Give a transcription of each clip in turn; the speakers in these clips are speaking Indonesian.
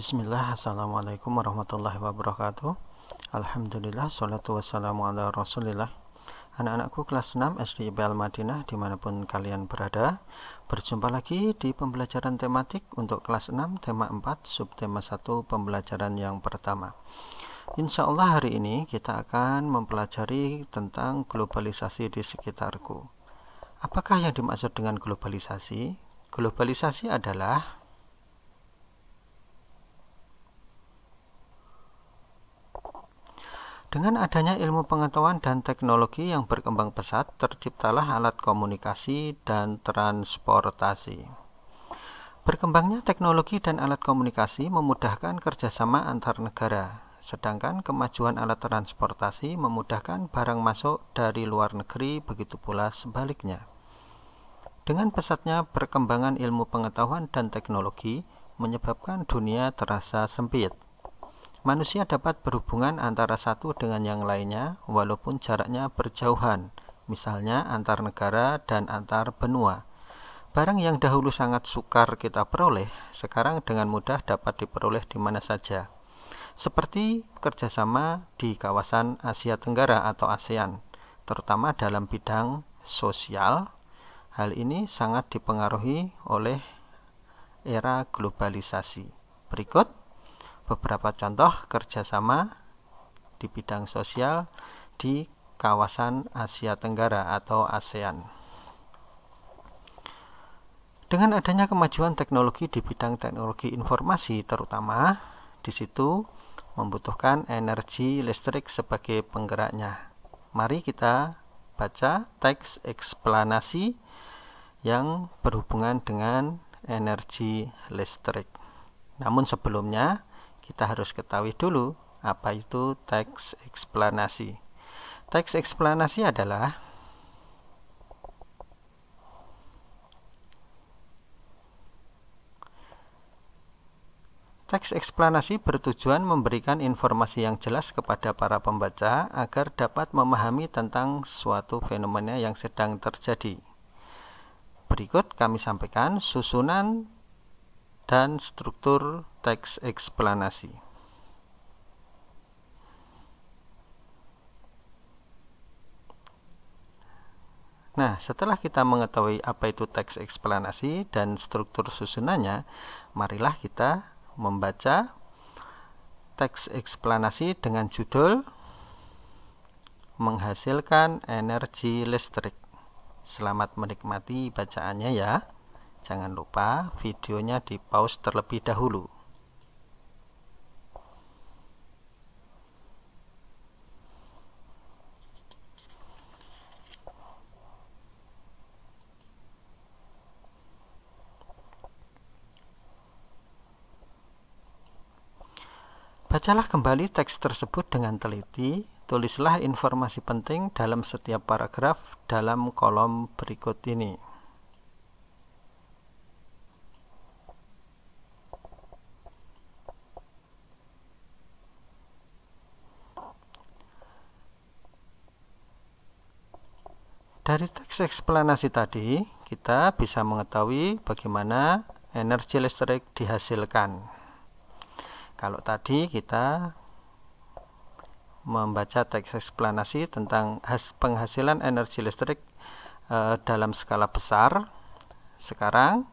Bismillah, Assalamualaikum warahmatullahi wabarakatuh Alhamdulillah, salatu wassalamu ala rasulillah Anak-anakku kelas 6 SD IPL Madinah dimanapun kalian berada Berjumpa lagi di pembelajaran tematik untuk kelas 6 tema 4 subtema 1 pembelajaran yang pertama Insya Allah hari ini kita akan mempelajari tentang globalisasi di sekitarku Apakah yang dimaksud dengan globalisasi? Globalisasi adalah Dengan adanya ilmu pengetahuan dan teknologi yang berkembang pesat, terciptalah alat komunikasi dan transportasi. Berkembangnya teknologi dan alat komunikasi memudahkan kerjasama antar negara, sedangkan kemajuan alat transportasi memudahkan barang masuk dari luar negeri, begitu pula sebaliknya. Dengan pesatnya perkembangan ilmu pengetahuan dan teknologi, menyebabkan dunia terasa sempit. Manusia dapat berhubungan antara satu dengan yang lainnya walaupun jaraknya berjauhan, misalnya antar negara dan antar benua. Barang yang dahulu sangat sukar kita peroleh, sekarang dengan mudah dapat diperoleh di mana saja. Seperti kerjasama di kawasan Asia Tenggara atau ASEAN, terutama dalam bidang sosial, hal ini sangat dipengaruhi oleh era globalisasi. Berikut beberapa contoh kerjasama di bidang sosial di kawasan Asia Tenggara atau ASEAN. Dengan adanya kemajuan teknologi di bidang teknologi informasi terutama, di situ membutuhkan energi listrik sebagai penggeraknya. Mari kita baca teks eksplanasi yang berhubungan dengan energi listrik. Namun sebelumnya, kita harus ketahui dulu apa itu teks eksplanasi. Teks eksplanasi adalah Teks eksplanasi bertujuan memberikan informasi yang jelas kepada para pembaca agar dapat memahami tentang suatu fenomena yang sedang terjadi. Berikut kami sampaikan susunan dan struktur teks eksplanasi. Nah, setelah kita mengetahui apa itu teks eksplanasi dan struktur susunannya, marilah kita membaca teks eksplanasi dengan judul Menghasilkan Energi Listrik. Selamat menikmati bacaannya ya. Jangan lupa videonya di pause terlebih dahulu. Bacalah kembali teks tersebut dengan teliti, tulislah informasi penting dalam setiap paragraf dalam kolom berikut ini. Dari teks eksplanasi tadi, kita bisa mengetahui bagaimana energi listrik dihasilkan. Kalau tadi kita membaca teks eksplanasi tentang penghasilan energi listrik e, dalam skala besar, sekarang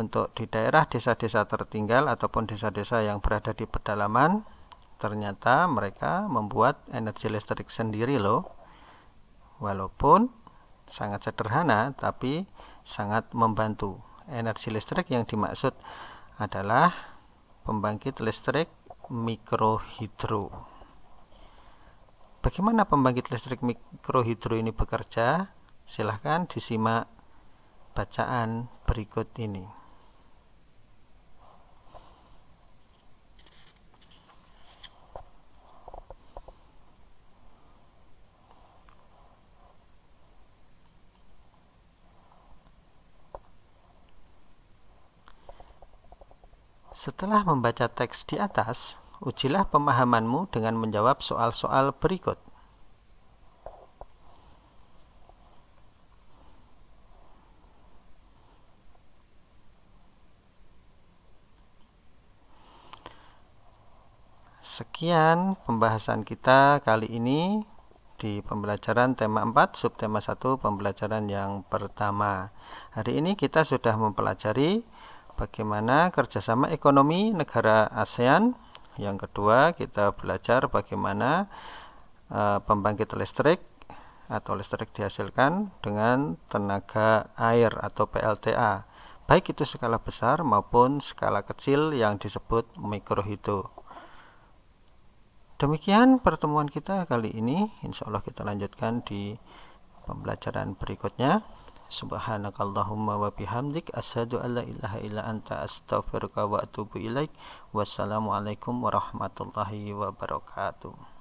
untuk di daerah desa-desa tertinggal ataupun desa-desa yang berada di pedalaman ternyata mereka membuat energi listrik sendiri loh walaupun sangat sederhana tapi sangat membantu energi listrik yang dimaksud adalah pembangkit listrik mikrohidro bagaimana pembangkit listrik mikrohidro ini bekerja silahkan disimak bacaan berikut ini Setelah membaca teks di atas, ujilah pemahamanmu dengan menjawab soal-soal berikut. Sekian pembahasan kita kali ini di pembelajaran tema 4 subtema 1 pembelajaran yang pertama. Hari ini kita sudah mempelajari bagaimana kerjasama ekonomi negara ASEAN. Yang kedua, kita belajar bagaimana uh, pembangkit listrik atau listrik dihasilkan dengan tenaga air atau PLTA, baik itu skala besar maupun skala kecil yang disebut mikrohidro. Demikian pertemuan kita kali ini, insya Allah kita lanjutkan di pembelajaran berikutnya. Subhanakallahumma wa bihamdik asyhadu an la ilaha illa anta astaghfiruka wa atubu ilaik. Wassalamualaikum warahmatullahi wabarakatuh.